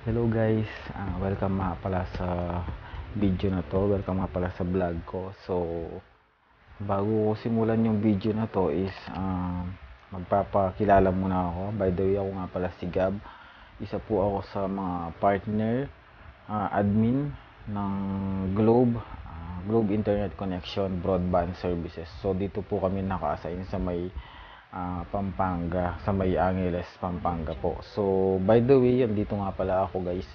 Hello guys, uh, welcome nga pala sa video na to, welcome nga pala sa vlog ko So, bago ko simulan yung video na to is uh, magpapakilala muna ako By the way, ako nga pala si Gab Isa po ako sa mga partner, uh, admin ng Globe uh, Globe Internet Connection Broadband Services So, dito po kami naka-assign sa may uh, Pampanga sa May Angeles, Pampanga po. So, by the way, yun, dito nga pala ako guys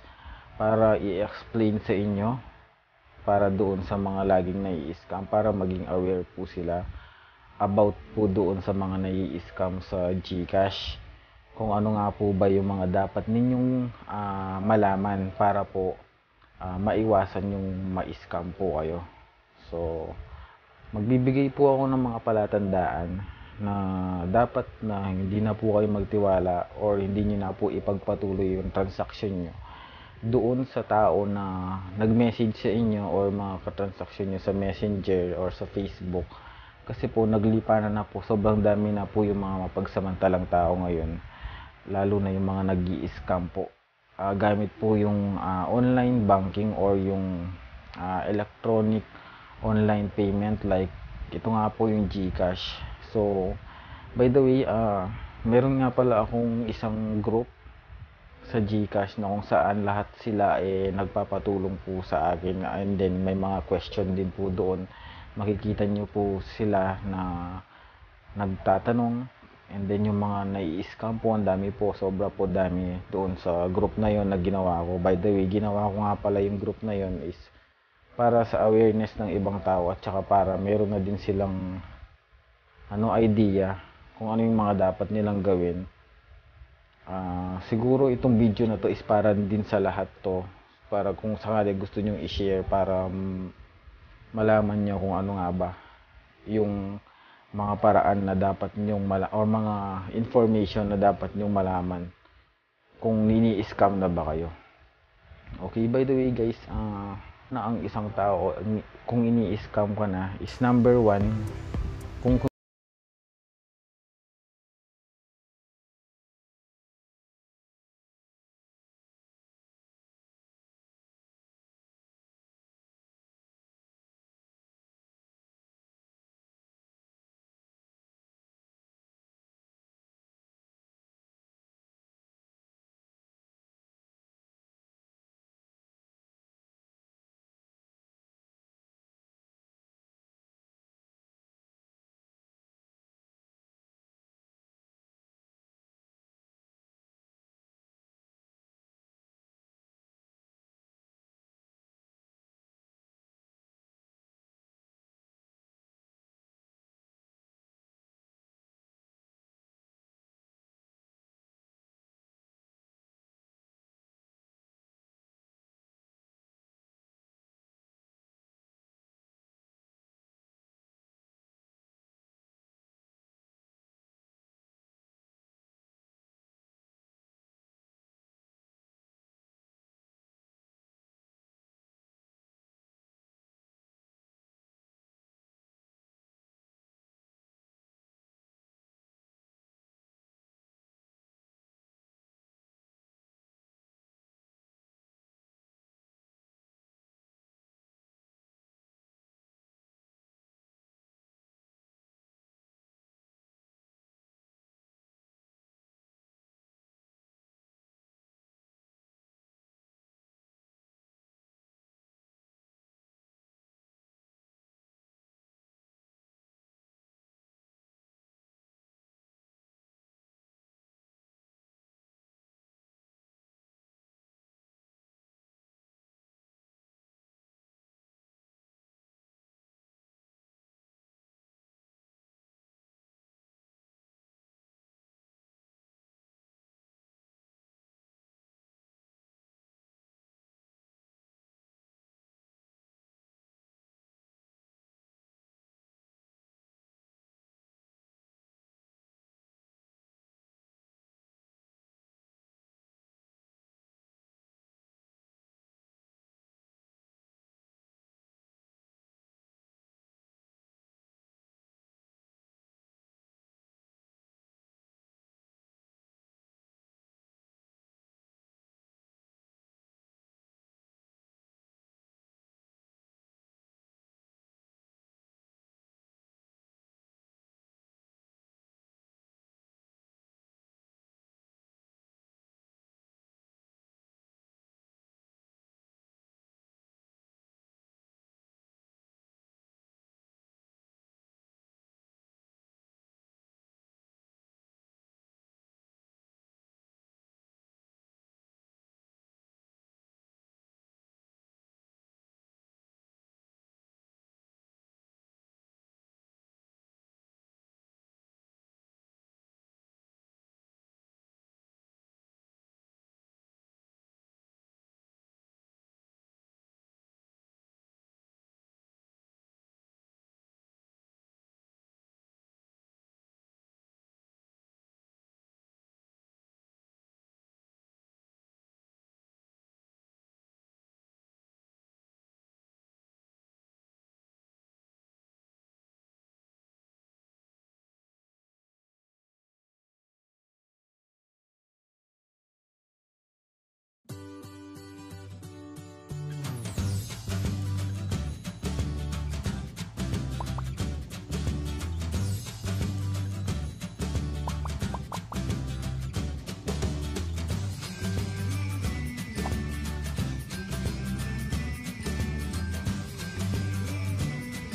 para i-explain sa inyo para doon sa mga laging nai-scam para maging aware po sila about po doon sa mga nai-scam sa GCash kung ano nga po ba yung mga dapat ninyong uh, malaman para po uh, maiwasan yung ma-scam po kayo. So, magbibigay po ako ng mga palatandaan na dapat na hindi na po kayo magtiwala or hindi niyo na po ipagpatuloy yung transaction niyo doon sa tao na nag-message sa inyo or mga katransaksyon nyo sa Messenger or sa Facebook kasi po naglipa na na po sobrang dami na po yung mga mapagsamantalang tao ngayon lalo na yung mga nag scam po uh, gamit po yung uh, online banking or yung uh, electronic online payment like ito nga po yung GCash So, by the way, uh, meron nga pala akong isang group sa GCash na kung saan lahat sila eh nagpapatulong po sa akin and then may mga question din po doon. Makikita nyo po sila na nagtatanong and then yung mga nai-scam po ang dami po sobra po dami doon sa group na yon na ginawa ko by the way ginawa ko nga pala yung group na yon is para sa awareness ng ibang tao at saka para meron na din silang ano idea kung ano yung mga dapat nilang gawin. Uh, siguro itong video na to is para din sa lahat to para kung sakali gusto nyong i-share para malaman nyo kung ano nga ba yung mga paraan na dapat nyong mala or mga information na dapat nyong malaman kung nini-scam na ba kayo. Okay, by the way guys, uh, na ang isang tao kung ini-scam ka na is number one,